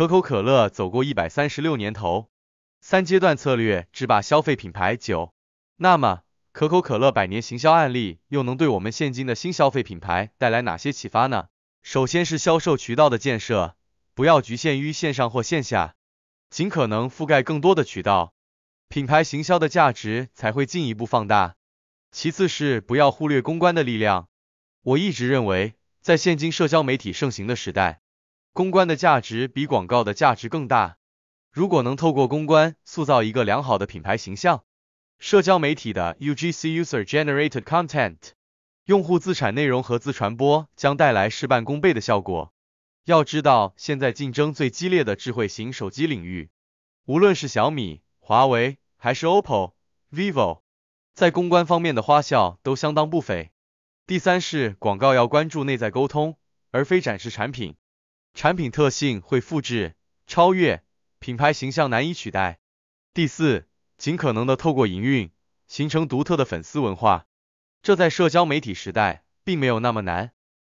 可口可乐走过一百三十六年头，三阶段策略只把消费品牌酒。那么，可口可乐百年行销案例又能对我们现今的新消费品牌带来哪些启发呢？首先是销售渠道的建设，不要局限于线上或线下，尽可能覆盖更多的渠道，品牌行销的价值才会进一步放大。其次是不要忽略公关的力量。我一直认为，在现今社交媒体盛行的时代。公关的价值比广告的价值更大。如果能透过公关塑造一个良好的品牌形象，社交媒体的 UGC（User Generated Content，用户自产内容和自传播）将带来事半功倍的效果。要知道，现在竞争最激烈的智慧型手机领域，无论是小米、华为还是 OPPO、vivo，在公关方面的花销都相当不菲。第三是广告要关注内在沟通，而非展示产品。产品特性会复制、超越，品牌形象难以取代。第四，尽可能的透过营运形成独特的粉丝文化，这在社交媒体时代并没有那么难。